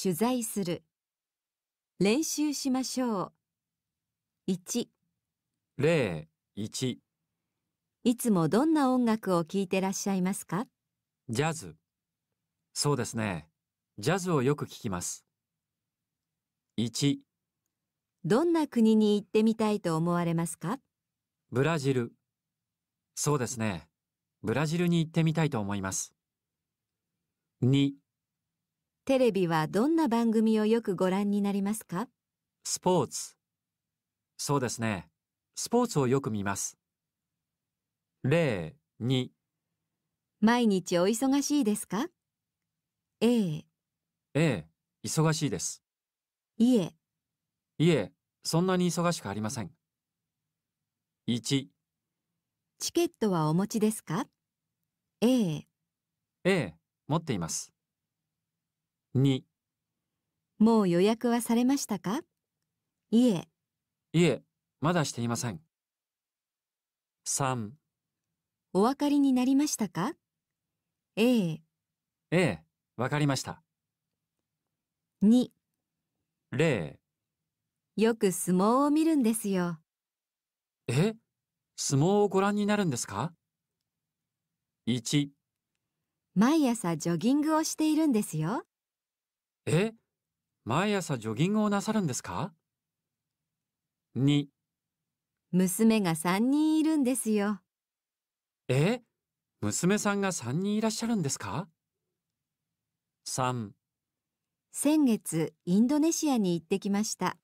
取材する練習しましょう1例1いつもどんな音楽を聴いてらっしゃいますかジャズそうですねジャズをよく聴きます1どんな国に行ってみたいと思われますかブラジルそうですねブラジルに行ってみたいと思います2テレビはどんな番組をよくご覧になりますかスポーツ。そうですね。スポーツをよく見ます。例2毎日お忙しいですか ?A A、忙しいです。いえ。いえ、そんなに忙しくありません。1チケットはお持ちですか ?A A、持っています。2もう予約はされましたかいえ。いえ、まだしていません。3お分かりになりましたかええ。ええ、わかりました。2例よく相撲を見るんですよ。え相撲をご覧になるんですか ?1 毎朝ジョギングをしているんですよ。え毎朝ジョギングをなさるんですか ?2 娘が3人いるんですよ。え娘さんが3人いらっしゃるんですか ?3 先月インドネシアに行ってきました。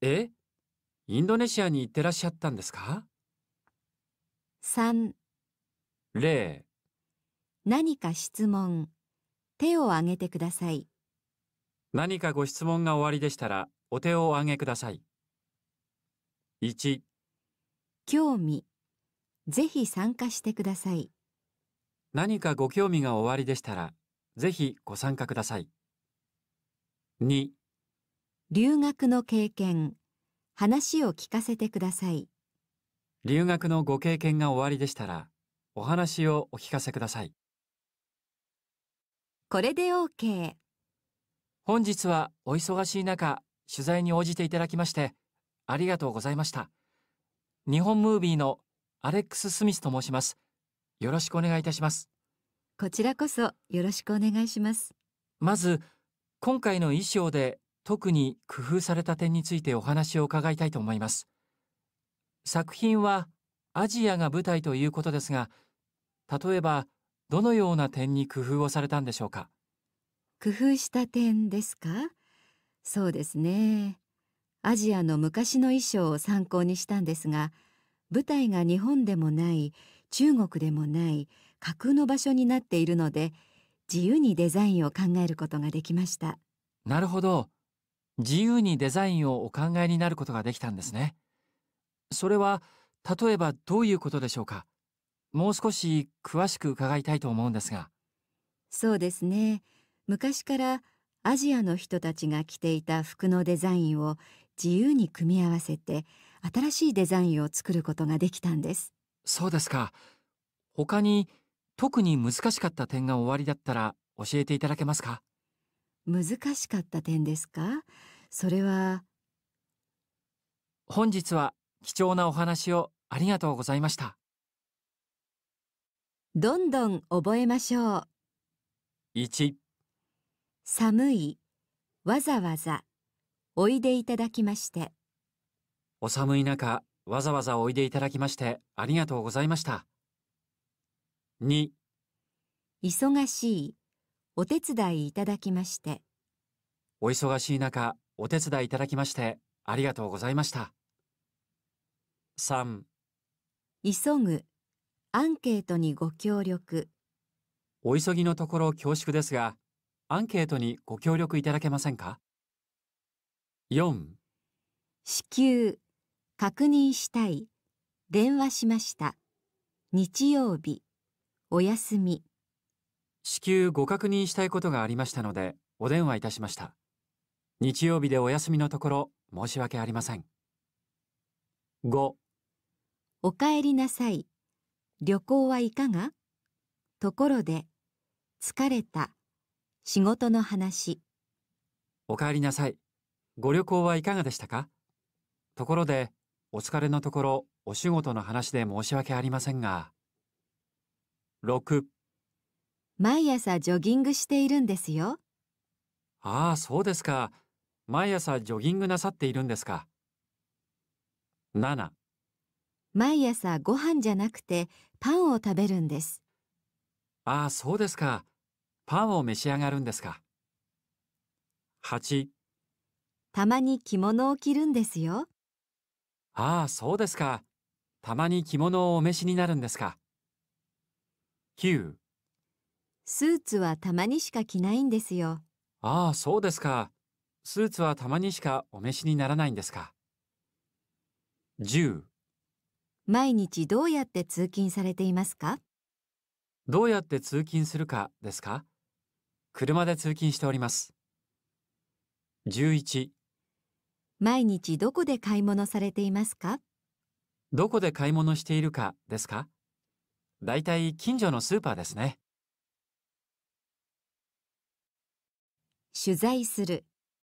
えインドネシアに行ってらっしゃったんですか ?3 例何か質問手を挙げてください。何かご質問がおありでしたら、お手をお挙げください。1、興味、ぜひ参加してください。何かご興味がおありでしたら、ぜひご参加ください。2、留学の経験、話を聞かせてください。留学のご経験がおありでしたら、お話をお聞かせください。これで OK。本日はお忙しい中、取材に応じていただきまして、ありがとうございました。日本ムービーのアレックス・スミスと申します。よろしくお願いいたします。こちらこそよろしくお願いします。まず、今回の衣装で特に工夫された点についてお話を伺いたいと思います。作品はアジアが舞台ということですが、例えばどのような点に工夫をされたんでしょうか。工夫した点ですかそうですねアジアの昔の衣装を参考にしたんですが舞台が日本でもない中国でもない架空の場所になっているので自由にデザインを考えることができましたなるほど自由にデザインをお考えになることができたんですねそれは例えばどういうことでしょうかもう少し詳しく伺いたいと思うんですがそうですね昔からアジアの人たちが着ていた服のデザインを自由に組み合わせて新しいデザインを作ることができたんですそうですか他に特に難しかった点が終わりだったら教えていただけますか難しかった点ですかそれは本日は貴重なお話をありがとうございましたどんどん覚えましょう1寒いわざわざおいでいただきましてお寒い中わざわざおいでいただきましてありがとうございました二、忙しいお手伝いいただきましてお忙しい中お手伝いいただきましてありがとうございました三、急ぐアンケートにご協力お急ぎのところ恐縮ですがアンケートにご協力いただけませんか4支給確認したい電話しました日曜日お休み支給ご確認したいことがありましたのでお電話いたしました日曜日でお休みのところ申し訳ありません5おかえりなさい旅行はいかがところで疲れた仕事の話。お帰りなさい。ご旅行はいかがでしたかところで、お疲れのところ、お仕事の話で申し訳ありませんが。6毎朝ジョギングしているんですよ。ああ、そうですか。毎朝ジョギングなさっているんですか。7毎朝ご飯じゃなくてパンを食べるんです。ああ、そうですか。パンを召し上がるんですか ?8 たまに着物を着るんですよ。ああ、そうですか。たまに着物をお召しになるんですか。9スーツはたまにしか着ないんですよ。ああ、そうですか。スーツはたまにしかお召しにならないんですか。10毎日どうやって通勤されていますかどうやって通勤するかですか車で通勤しております。十一。毎日どこで買い物されていますかどこで買い物しているかですかだいたい近所のスーパーですね。取材する